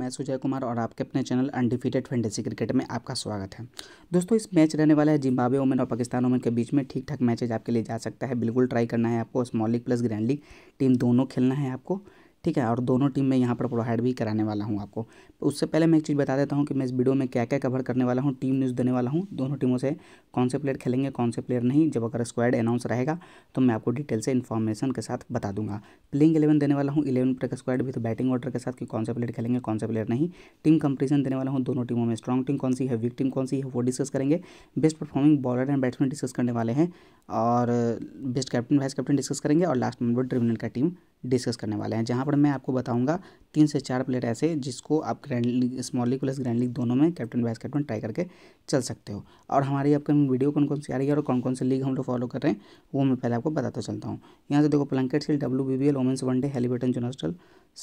मैं सुजय कुमार और आपके अपने चैनल अनडिफिटेड फेंटेसी क्रिकेट में आपका स्वागत है दोस्तों इस मैच रहने वाला है जिम्बाब्वे ओमन और पाकिस्तान ओमन के बीच में ठीक ठाक मैचेज आपके लिए जा सकता है बिल्कुल ट्राई करना है आपको small league plus grand league team दोनों खेलना है आपको ठीक है और दोनों टीम में यहाँ पर प्रोवाइड भी कराने वाला हूँ आपको उससे पहले मैं एक चीज़ बता देता हूँ कि मैं इस वीडियो में क्या क्या कवर करने वाला हूँ टीम न्यूज़ देने वाला हूँ दोनों टीमों से कौन से प्लेयर खेलेंगे कौन से प्लेयर नहीं जब अगर स्क्वाड अनाउंस रहेगा तो मैं आपको डिटेल से इन्फॉर्मेशन के साथ बता दूंगा प्लेइंग इलेवन देने वाला हूँ इलेवन प्लेयर का स्क्वाड भी तो बैटिंग ऑर्डर के साथ कि कौन से प्लेयर खेलेंगे कौन से प्लेयर नहीं टीम कंपटीशन देने वाला हूँ दोनों टीमों में स्ट्रॉन्ग टीम कौन सी है वीक टीम कौन सी है वो डिस्कस करेंगे best performing bowler and batsman discuss करने वाले हैं और best captain vice captain discuss करेंगे और लास्ट में ट्रिब्यूनल का टीम डिस्कस करने वाले हैं जहाँ पर मैं आपको बताऊँगा तीन से चार प्लेयर ऐसे जिसको आप grand league small league plus grand league दोनों में कैप्टन वाइस कैप्टन ट्राई करके चल सकते हो और हमारी अपकमिंग वीडियो कौन कौन सी आ रही है और कौन कौन से लीग हम लोग फॉलो कर रहे हैं वो मैं पहले आपको बताता चलता हूँ यहाँ से देखो Plunket Shield W B B L one one day हेलीबेटन जोनस्टल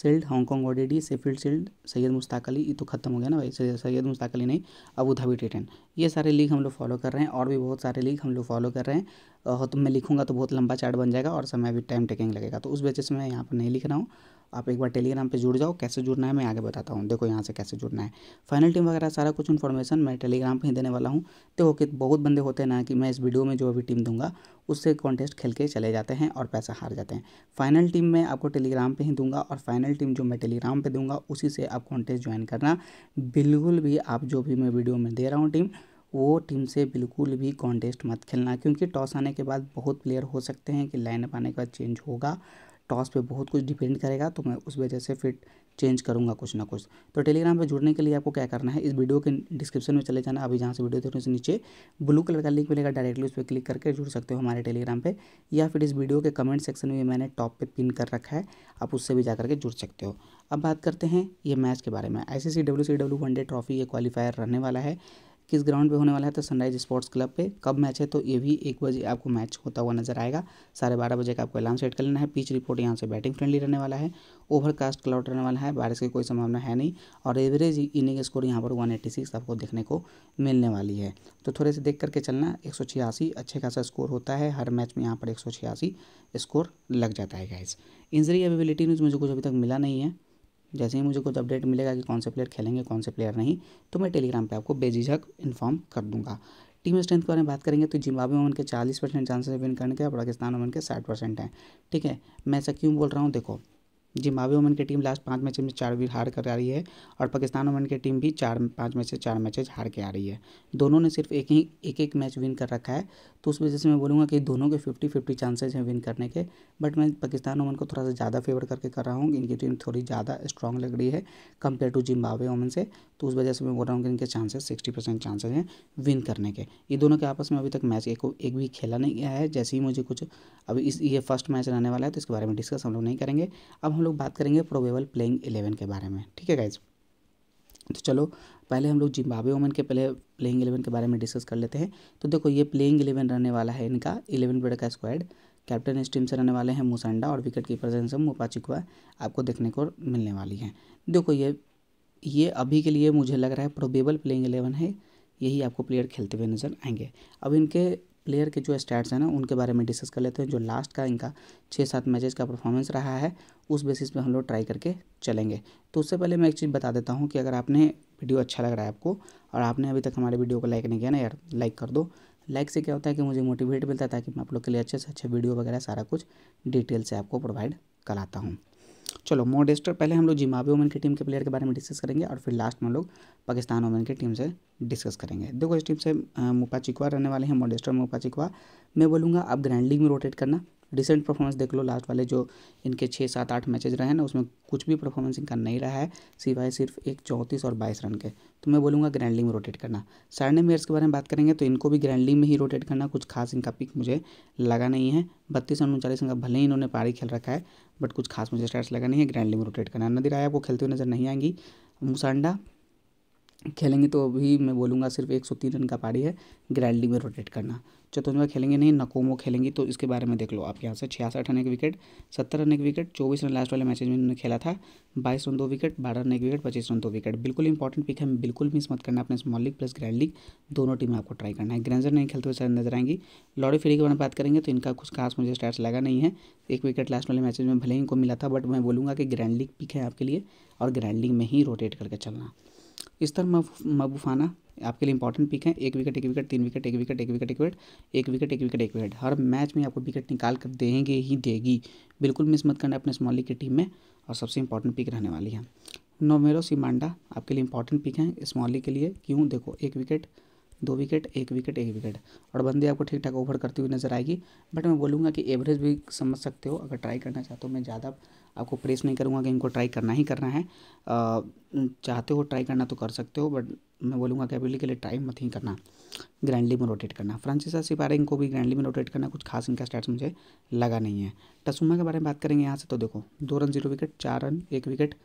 Shield Hong Kong O D Sheffield Shield Syed Mushtaq Ali ये तो खत्म हो गया ना भाई सैयद मुश्ताक अली नहीं अबू धाबी टेटन ये सारे लीग हम लोग फॉलो कर रहे हैं और भी बहुत सारे लीग हम लोग फॉलो कर रहे हैं तो मैं लिखूंगा तो बहुत लंबा चार्ट बन जाएगा और समय भी टाइम टेकिंग लगेगा तो उस वजह से मैं है यहाँ पर नहीं लिख रहा हूँ आप एक बार टेलीग्राम पे जुड़ जाओ कैसे जुड़ना है मैं आगे बताता हूँ देखो यहाँ से कैसे जुड़ना है फाइनल टीम वगैरह सारा कुछ इन्फॉर्मेशन मैं टेलीग्राम पे ही देने वाला हूँ देखो कि बहुत बंदे होते हैं ना कि मैं इस वीडियो में जो अभी टीम दूंगा उससे कॉन्टेस्ट खेल के चले जाते हैं और पैसा हार जाते हैं फाइनल टीम मैं आपको टेलीग्राम पर ही दूंगा और फाइनल टीम जो मैं टेलीग्राम पर दूंगा उसी से आप कॉन्टेस्ट ज्वाइन करना बिल्कुल भी आप जो भी मैं वीडियो में दे रहा हूँ टीम वो टीम से बिल्कुल भी कॉन्टेस्ट मत खेलना क्योंकि टॉस आने के बाद बहुत प्लेयर हो सकते हैं कि लाइनअप आने के बाद चेंज होगा टॉस पे बहुत कुछ डिपेंड करेगा तो मैं उस वजह से फिर चेंज करूँगा कुछ ना कुछ तो टेलीग्राम पे जुड़ने के लिए आपको क्या करना है इस वीडियो के डिस्क्रिप्शन में चले जाना अभी जहाँ से वीडियो देख रहे हैं नीचे ब्लू कलर का लिंक मिलेगा डायरेक्टली उस पर क्लिक करके जुड़ सकते हो हमारे टेलीग्राम पर या फिर इस वीडियो के कमेंट सेक्शन में मैंने टॉप पर पिन कर रखा है आप उससे भी जा करके जुड़ सकते हो अब बात करते हैं ये मैच के बारे में I C C W C W one day trophy ये क्वालिफायर रहने वाला है किस ग्राउंड पे होने वाला है तो सनराइज स्पोर्ट्स क्लब पे कब मैच है तो ये भी एक बजे आपको मैच होता हुआ नजर आएगा साढ़े बारह बजे का आपको अलार्म सेट कर लेना है पिच रिपोर्ट यहाँ से बैटिंग फ्रेंडली रहने वाला है ओवरकास्ट क्लाउड रहने वाला है बारिश की कोई संभावना है नहीं और एवरेज इनिंग स्कोर यहाँ पर वन आपको देखने को मिलने वाली है तो थोड़े से देख करके चलना एक अच्छे खासा स्कोर होता है हर मैच में यहाँ पर एक स्कोर लग जाता है गैस इंजरी अवेबिलिटी न्यूज़ मुझे कुछ अभी तक मिला नहीं है जैसे ही मुझे कुछ अपडेट मिलेगा कि कौन से प्लेयर खेलेंगे कौन से प्लेयर नहीं तो मैं टेलीग्राम पे आपको बेझिझक इन्फॉर्म कर दूंगा टीम स्ट्रेंथ के बारे में बात करेंगे तो जिम्बाबे में उनके चालीस परसेंट चांसेस विन करने के और पाकिस्तान में उनके साठ परसेंट हैं ठीक है मैं ऐसा क्यों बोल रहा हूँ देखो जिम्बावे वुमेन की टीम लास्ट पाँच मैचेज में चार वीर हार कर आ रही है और पाकिस्तान वुमेन की टीम भी चार पाँच मैच से चार मैचेज हार के आ रही है दोनों ने सिर्फ एक ही एक एक मैच विन कर रखा है तो उस वजह से मैं बोलूँगा कि दोनों के फिफ्टी फिफ्टी चांसेज हैं विन करने के बट मैं पाकिस्तान वुमेन को थोड़ा सा ज़्यादा फेवर करके कर रहा हूँ इनकी टीम थोड़ी ज़्यादा स्ट्रॉन्ग लग रही है कम्पेयर टू जिम्बावे वुमेन से तो उस वजह से मैं बोल रहा हूँ कि इनके चांसेस सिक्सटी परसेंट चांसेज हैं विन करने के ये दोनों के आपस में अभी तक मैच एक एक भी खेला नहीं गया है जैसे ही मुझे कुछ अभी इस ये फर्स्ट मैच रहने वाला है तो इसके बारे में डिस्कस हम लोग नहीं करेंगे अब हम लोग बात करेंगे प्रोबेबल प्लेइंग एलेवन के बारे में ठीक है गाइज तो चलो पहले हम लोग जिम्बावे वुमेन के पहले प्लेइंग एलेवन के बारे में डिस्कस कर लेते हैं तो देखो ये प्लेइंग एलेवन रहने वाला है इनका एलेवन प्लेयर का स्क्वाड कैप्टन इस टीम से रहने वाले हैं मुसंडा और विकेट कीपर से मुपाचिकुआ आपको देखने को मिलने वाली है देखो ये ये अभी के लिए मुझे लग रहा है प्रोबेबल प्लेइंग एलेवन है यही आपको प्लेयर खेलते हुए नज़र आएंगे अब इनके प्लेयर के जो स्टैट्स हैं ना उनके बारे में डिस्कस कर लेते हैं जो लास्ट का इनका छः सात मैचेस का परफॉर्मेंस रहा है उस बेसिस पे हम लोग ट्राई करके चलेंगे तो उससे पहले मैं एक चीज़ बता देता हूँ कि अगर आपने वीडियो अच्छा लग रहा है आपको और आपने अभी तक हमारे वीडियो को लाइक नहीं किया ना यार लाइक कर दो लाइक से क्या होता है कि मुझे मोटिवेट मिलता है ताकि मैं आप लोग के लिए अच्छे से अच्छे वीडियो वगैरह सारा कुछ डिटेल से आपको प्रोवाइड कराता हूँ चलो मोडेस्टर पहले हम लोग जिम्बाब्वे वुमेन की टीम के प्लेयर के बारे में डिस्कस करेंगे और फिर लास्ट में हम लोग पाकिस्तान वुमेन की टीम से डिस्कस करेंगे देखो इस टीम से मुपा चिकवा रहने वाले हैं मोडेस्टर मुपा चिकवा मैं बोलूँगा आप ग्रैंड लीग में रोटेट करना डिसेंट परफॉर्मेंस देख लो लास्ट वाले जो इनके छः सात आठ मैचेज रहे हैं ना उसमें कुछ भी परफॉर्मेंस इनका नहीं रहा है सिवाय सिर्फ एक चौंतीस और बाईस रन के तो मैं बोलूँगा ग्रैंडलिंग में रोटेट करना सारने मेयर्स के बारे में बात करेंगे तो इनको भी ग्रैंडलिंग में ही रोटेट करना कुछ खास इनका पिक मुझे लगा नहीं है बत्तीस और उनचालीस इनका भले ही इन्होंने पारी खेल रखा है बट कुछ खास मुझे स्टार्स लगा नहीं है ग्रैंडलिंग में रोटेट करना नदी राय आपको खेलते हुए नजर नहीं आएंगी मुसांडा खेलेंगे तो भी मैं बोलूँगा सिर्फ एक सौ तीन रन का पारी है ग्रैंडली में रोटेट करना चतुर्जा खेलेंगे नहीं नकोमो खेलेंगी तो इसके बारे में देख लो आप यहाँ से छियासठ रन एक विकेट सत्तर रन एक विकेट चौबीस रन लास्ट वाले मैचेज में इन्होंने खेला था बाईस रन दो विकेट बारह रन एक विकेट पच्चीस रन दो विकेट बिल्कुल इंपॉर्टेंट पिक है बिल्कुल मिस मत करना अपने small league plus grand league दोनों टीमें आपको ट्राई करना है ग्रेंजर नहीं खेलते हुए सर नजर आएंगी लॉरी फ्री में बात करेंगे तो इनका कुछ खास मुझे स्टार्ट लगा नहीं है एक विकेट लास्ट वाले मैच में भले ही इनको मिला था बट मैं बोलूँगा कि ग्रैंड लीग पिक है आपके लिए और ग्रैंड लीग में ही रोटेट करके चलना इस तरह मबूफाना आपके लिए इंपॉर्टेंट पिक है एक विकेट एक विकेट तीन विकेट एक विकेट एक विकेट एक विकेट एक विकेट एक विकेट एक विकेट हर मैच में आपको विकेट निकाल कर देंगे ही देगी बिल्कुल मिस मत करना अपने स्मॉल लीग की टीम में और सबसे इंपॉर्टेंट पिक रहने वाली है नोमेरो सिमांडा आपके लिए इंपॉर्टेंट पिक है स्मॉल लीग के लिए क्यों देखो एक विकेट दो विकेट एक विकेट एक विकेट और बंदे आपको ठीक ठाक ओवर करती हुई नज़र आएगी बट मैं बोलूँगा कि एवरेज भी समझ सकते हो अगर ट्राई करना चाहते हो मैं ज़्यादा आपको प्रेस नहीं करूँगा कि इनको ट्राई करना ही करना है चाहते हो ट्राई करना तो कर सकते हो बट मैं बोलूँगा कैबिली के लिए ट्राई मत ही करना ग्रैंडली में रोटेट करना फ्रांसिसा सिपारे इनको भी ग्रैंडली में रोटेट करना कुछ खास इनका स्टार्ट मुझे लगा नहीं है टसुमा के बारे में बात करेंगे यहाँ से तो देखो दो रन जीरो विकेट चार रन एक विकेट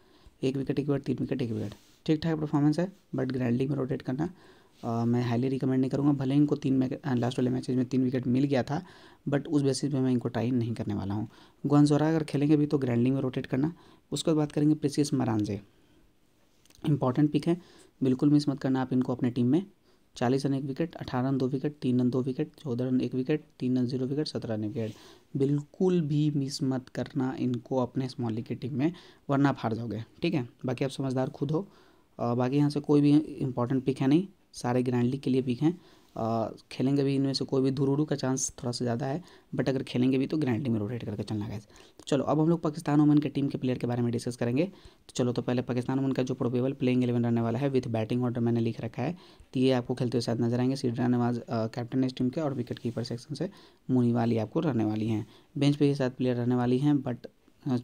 एक विकेट एक विकेट तीन विकेट एक विकेट ठीक ठाक परफॉर्मेंस है बट ग्रैंड लीग में रोटेट करना आ, मैं हाईली रिकमेंड नहीं करूँगा भले इनको तीन लास्ट वाले मैचेज में तीन विकेट मिल गया था बट उस बेसिस पे मैं इनको ट्राई नहीं करने वाला हूँ गोंजोरा अगर खेलेंगे भी तो ग्रैंड लीग में रोटेट करना उसके बाद बात करेंगे प्रिशियस मरानजे इंपॉर्टेंट पिक है बिल्कुल मिस मत करना आप इनको अपने टीम में चालीस रन एक विकेट अठारह रन दो विकेट तीन रन दो विकेट चौदह रन एक विकेट तीन रन जीरो विकेट सत्रह रन विकेट बिल्कुल भी मिस मत करना इनको अपने स्मॉल लीग की टीम में वरना आप हार जाओगे ठीक है बाकी आप समझदार खुद हो और बाकी यहाँ से कोई भी इंपॉर्टेंट पिक है नहीं सारे ग्रैंड लीग के लिए पिक हैं खेलेंगे भी इनमें से कोई भी धुरुडू का चांस थोड़ा सा ज़्यादा है बट अगर खेलेंगे भी तो ग्रैंड लीग में रोटेट करके चलना गैस तो चलो अब हम लोग पाकिस्तान ओमन के टीम के प्लेयर के बारे में डिस्कस करेंगे तो चलो तो पहले पाकिस्तान ओमन का जो प्रोबेबल प्लेइंग एलेवन रहने वाला है विथ बैटिंग ऑर्डर मैंने लिख रखा है तो ये आपको खेलते हुए साथ नजर आएंगे सीडरा नवाज कैप्टन इस टीम के और विकेट कीपर सेक्शन से वाली आपको रहने वाली हैं बेंच पर ही साथ प्लेयर रहने वाली हैं बट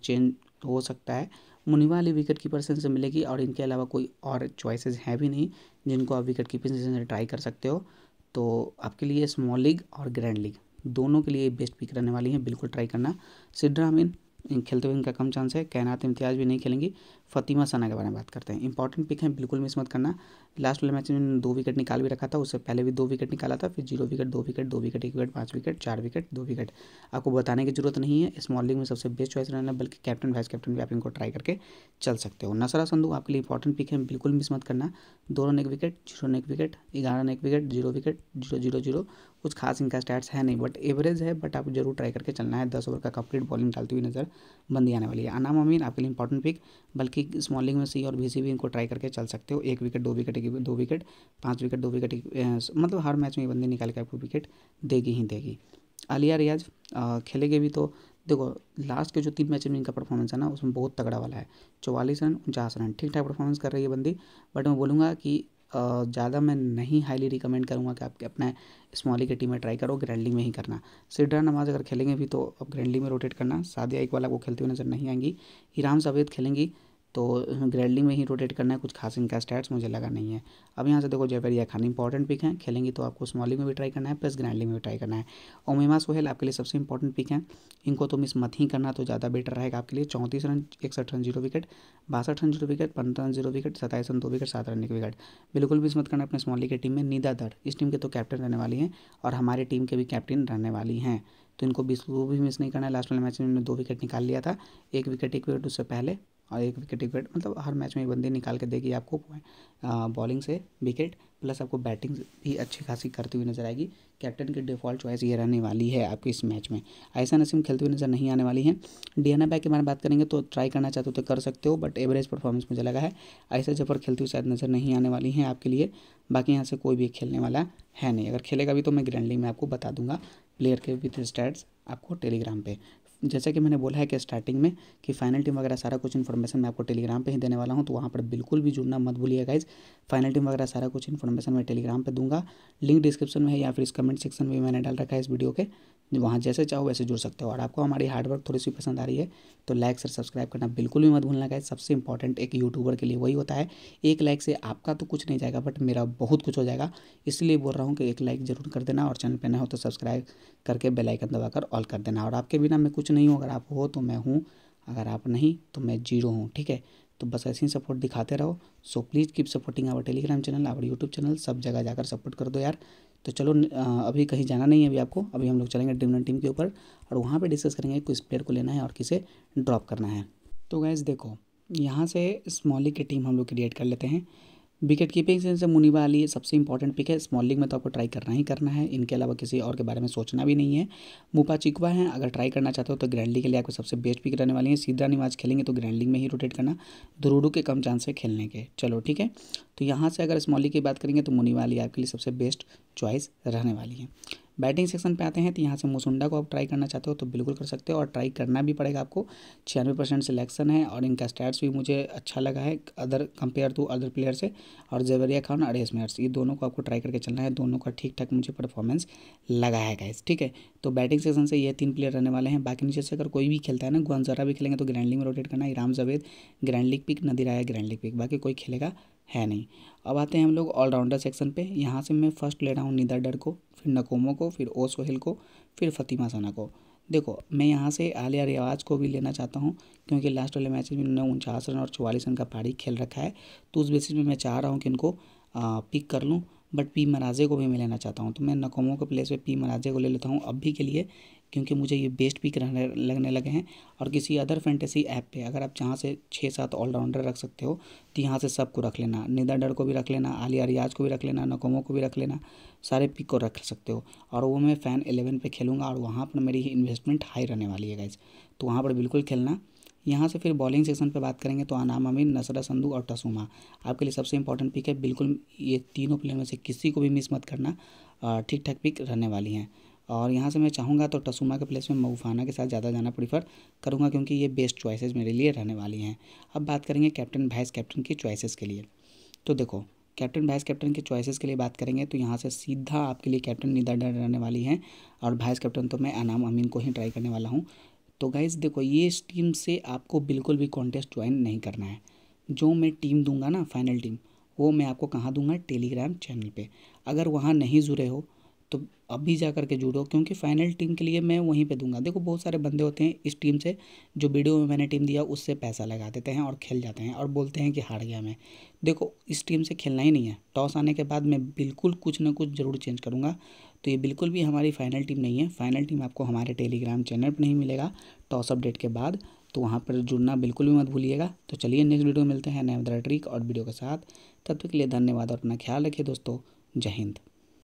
चेंज हो सकता है मुनिवा अली विकेट कीपर से मिलेगी और इनके अलावा कोई और चॉइसेस हैं भी नहीं जिनको आप विकेट कीपिंग से ट्राई कर सकते हो तो आपके लिए स्मॉल लीग और ग्रैंड लीग दोनों के लिए बेस्ट पिक रहने वाली हैं बिल्कुल ट्राई करना सिड्रामिन खेलते हुए इनका कम चांस है कैनात इम्तियाज भी नहीं खेलेंगी फतिमा सना के बारे में बात करते हैं इंपॉर्टेंट पिक है बिल्कुल मिस मत करना लास्ट वाले मैच में दो विकेट निकाल भी रखा था उससे पहले भी दो विकेट निकाला था फिर जीरो विकेट दो विकेट दो विकेट एक विकेट पाँच विकेट चार विकेट दो विकेट आपको बताने की जरूरत नहीं है स्मॉल लीग में सबसे बेस्ट चॉइस रहना बल्कि कैप्टन वाइस कैप्टन भी आप इनको ट्राई करके चल सकते हो नसरा संधु आपके लिए इंपॉर्टेंट पिक है बिल्कुल मिस मत करना दो रन एक विकेट जीरो रन एक विकेट ग्यारह रन एक wicket zero wicket zero zero zero कुछ खास इनका स्टैट्स है नहीं बट एवरेज है बट आप जरूर ट्राई करके चलना है दस ओवर का कंप्लीट बॉलिंग डालती हुई नजर बंदी आने वाली है अनाम अमीन आपके लिए इंपॉर्टेंट पिक बल्कि आपकी स्मॉलिंग में सी और बी सी भी इनको ट्राई करके चल सकते हो एक विकेट दो विकेट एक दो विकेट पाँच विकेट दो विकेट मतलब हर मैच में ये बंदी निकाल के आपको विकेट देगी ही देगी आलिया रियाज खेलेंगे भी तो देखो लास्ट के जो तीन मैच में इनका परफॉर्मेंस है ना उसमें बहुत तगड़ा वाला है चौवालीस रन उनचास रन ठीक ठाक परफॉर्मेंस कर रही है बंदी बट मैं बोलूँगा कि ज़्यादा मैं नहीं हाईली रिकमेंड करूँगा कि आपके अपने स्मॉली के टीम में ट्राई करो ग्रैंडली में ही करना सिडरा नमाज अगर खेलेंगे भी तो आप ग्रैंडली में रोटेट करना सादिया वाला वो खेलती हुई नज़र नहीं आएंगी हिराम सवेद खेलेंगी तो ग्रेडली में ही रोटेट करना है कुछ खास इनका स्टैट्स मुझे लगा नहीं है अब यहाँ से देखो जवेरिया खान इंपॉर्टेंट पिक है खेलेंगी तो आपको स्मॉलिंग में भी ट्राई करना है प्लस ग्रैंडली में भी ट्राई करना है ओमेमा सोहेल आपके लिए सबसे इंपॉर्टेंट पिक है इनको तो मिस मत ही करना तो ज़्यादा बेटर रहेगा आपके लिए चौंतीस रन इकसठ रन जीरो विकेट बासठ रन जीरो विकेट पंद्रह रन जीरो विकेट सताईस रन दो विकेट सात रन एक विकेट बिल्कुल मिस मत करना अपने स्मॉलिंग की टीम में निदा दर इस टीम के तो कैप्टन रहने वाली हैं और हमारी टीम के भी कैप्टन रहने वाली हैं तो इनको बिल्कुल भी मिस नहीं करना है लास्ट वाले मैच में इन्होंने दो विकेट निकाल लिया था एक विकेट एक विकेट उससे पहले और एक विकेट विकेट मतलब हर मैच में एक बंदी निकाल के देगी आपको बॉलिंग से विकेट प्लस आपको बैटिंग भी अच्छी खासी करती हुई नजर आएगी कैप्टन की डिफॉल्ट चॉइस ये रहने वाली है आपके इस मैच में ऐसा नसीम खेलती हुई नजर नहीं आने वाली है डियाना बैक के बारे में बात करेंगे तो ट्राई करना चाहते हो तो कर सकते हो बट एवरेज परफॉर्मेंस मुझे लगा है ऐसा जफर खेलती हुई शायद नज़र नहीं आने वाली हैं आपके लिए बाकी यहाँ से कोई भी खेलने वाला है नहीं अगर खेलेगा भी तो मैं ग्रैंडली में आपको बता दूंगा प्लेयर के विथ स्टैट्स आपको टेलीग्राम पर जैसा कि मैंने बोला है कि स्टार्टिंग में कि फाइनल टीम वगैरह सारा कुछ इन्फॉर्मेशन मैं आपको टेलीग्राम पे ही देने वाला हूँ तो वहाँ पर बिल्कुल भी जुड़ना मत भूलिए गाइज फाइनल टीम वगैरह सारा कुछ इन्फॉर्मेशन मैं टेलीग्राम पर दूंगा लिंक डिस्क्रिप्शन में है या फिर इस कमेंट सेक्शन में मैंने डाल रखा है इस वीडियो के वहाँ जैसे चाहो वैसे जुड़ सकते हो और आपको हमारी हार्डवर्क थोड़ी सी पसंद आ रही है तो लाइक से सब्सक्राइब करना बिल्कुल भी मत भूलना गाइज सबसे इंपॉर्टेंट एक यूट्यूबर के लिए वही होता है एक लाइक से आपका तो कुछ नहीं जाएगा बट मेरा बहुत कुछ हो जाएगा इसलिए बोल रहा हूँ कि एक लाइक जरूर कर देना और चैनल पर ना हो तो सब्सक्राइब करके बेलाइकन दबाकर ऑल कर देना और आपके बिना मैं कुछ कुछ नहीं हूँ अगर आप हो तो मैं हूँ अगर आप नहीं तो मैं जीरो हूँ ठीक है तो बस ऐसे ही सपोर्ट दिखाते रहो so please keep supporting our Telegram channel our YouTube channel सब जगह जाकर सपोर्ट कर दो यार तो चलो अभी कहीं जाना नहीं है अभी आपको अभी हम लोग चलेंगे डिमनर टीम के ऊपर और वहाँ पे डिस्कस करेंगे किस प्लेयर को लेना है और किसे ड्रॉप करना है तो गैस देखो यहाँ से स्मॉली की टीम हम लोग क्रिएट कर लेते हैं विकेट कीपिंग से मुनीबा अली सबसे इंपॉर्टेंट पिक है स्मॉल लीग में तो आपको ट्राई करना ही करना है इनके अलावा किसी और के बारे में सोचना भी नहीं है मुपा चिकवा हैं अगर ट्राई करना चाहते हो तो ग्रैंड लीग के लिए आपको सबसे बेस्ट पिक रहने वाली है सीधा निवाज खेलेंगे तो ग्रैंड लीग में ही रोटेट करना दुरूडू के कम चांस है खेलने के चलो ठीक है तो यहाँ से अगर स्मॉल लीग की बात करेंगे तो मुनीबा अली आपके लिए सबसे बेस्ट चॉइस रहने वाली है बैटिंग सेक्शन पे आते हैं तो यहाँ से मुसुंडा को आप ट्राई करना चाहते हो तो बिल्कुल कर सकते हो और ट्राई करना भी पड़ेगा आपको छियानवे परसेंट सिलेक्शन है और इनका स्टैट्स भी मुझे अच्छा लगा है other compare to other player से और जवेरिया खान और एस मेयर्स ये दोनों को आपको ट्राई करके चलना है दोनों का ठीक ठाक मुझे परफॉर्मेंस लगा है गाइस ठीक है तो बैटिंग सेक्शन से ये तीन प्लेयर रहने वाले हैं बाकी नीचे से अगर कोई भी खेलता है ना गुआजरा भी खेलेंगे तो ग्रैंड लीग में रोटेट करना है Iram Javed grand league pick नदी राय ग्रैंड लीग पिक बाकी कोई खेलेगा है नहीं अब आते हैं हम लोग ऑलराउंडर सेक्शन पे यहाँ से मैं फर्स्ट ले रहा हूँ निदा डर को फिर नकोमो को फिर ओ सोहेल को फिर फतिमा सना को देखो मैं यहाँ से आलिया रियाज को भी लेना चाहता हूँ क्योंकि लास्ट वाले मैचेज में उन्होंने उनचास रन और चौवालीस रन का पारी खेल रखा है तो उस बेसिस में मैं चाह रहा हूँ कि उनको पिक कर लूँ बट पी मराजे को भी मैं लेना चाहता हूँ तो मैं नकोमो के प्लेस पे पी मराजे को ले लेता हूँ अभी के लिए क्योंकि मुझे ये बेस्ट पिक रहने लगने लगे हैं और किसी अदर फैंटेसी ऐप पे अगर आप जहाँ से छः सात ऑलराउंडर रख सकते हो तो यहाँ से सबको रख लेना निदाडर को भी रख लेना आलिया रियाज को भी रख लेना नकोमो को भी रख लेना सारे पिक को रख सकते हो और वो मैं फ़ैन एलेवन पे खेलूँगा और वहाँ पर मेरी इन्वेस्टमेंट हाई रहने वाली है गाइज तो वहाँ पर बिल्कुल खेलना यहाँ से फिर बॉलिंग सेक्शन पे बात करेंगे तो अनाम अमीन नसरा संधू और टसुमा आपके लिए सबसे इंपॉर्टेंट पिक है बिल्कुल ये तीनों प्लेयर में से किसी को भी मिस मत करना ठीक ठाक पिक रहने वाली हैं और यहाँ से मैं चाहूँगा तो टसुमा के प्लेस में मऊफाना के साथ ज़्यादा जाना प्रीफर करूँगा क्योंकि ये बेस्ट चॉइसेस मेरे लिए रहने वाली हैं अब बात करेंगे कैप्टन वाइस कैप्टन की चॉइसेस के लिए तो देखो कैप्टन वाइस कैप्टन के चॉइसेस के लिए बात करेंगे तो यहाँ से सीधा आपके लिए कैप्टन निदा रहने वाली हैं और वाइस कैप्टन तो मैं अनाम अमीन को ही ट्राई करने वाला हूँ तो गाइज़ देखो ये इस टीम से आपको बिल्कुल भी कॉन्टेस्ट ज्वाइन नहीं करना है जो मैं टीम दूंगा ना फाइनल टीम वो मैं आपको कहाँ दूंगा टेलीग्राम चैनल पर अगर वहाँ नहीं जुड़े हो तो अभी जा करके जुड़ो क्योंकि फाइनल टीम के लिए मैं वहीं पे दूंगा देखो बहुत सारे बंदे होते हैं इस टीम से जो वीडियो में मैंने टीम दिया उससे पैसा लगा देते हैं और खेल जाते हैं और बोलते हैं कि हार गया मैं देखो इस टीम से खेलना ही नहीं है टॉस आने के बाद मैं बिल्कुल कुछ ना कुछ ज़रूर चेंज करूँगा तो ये बिल्कुल भी हमारी फाइनल टीम नहीं है फाइनल टीम आपको हमारे टेलीग्राम चैनल पर नहीं मिलेगा टॉस अपडेट के बाद तो वहाँ पर जुड़ना बिल्कुल भी मत भूलिएगा तो चलिए नेक्स्ट वीडियो मिलते हैं नए ट्रिक और वीडियो के साथ तब तक के लिए धन्यवाद और अपना ख्याल रखिए दोस्तों जय हिंद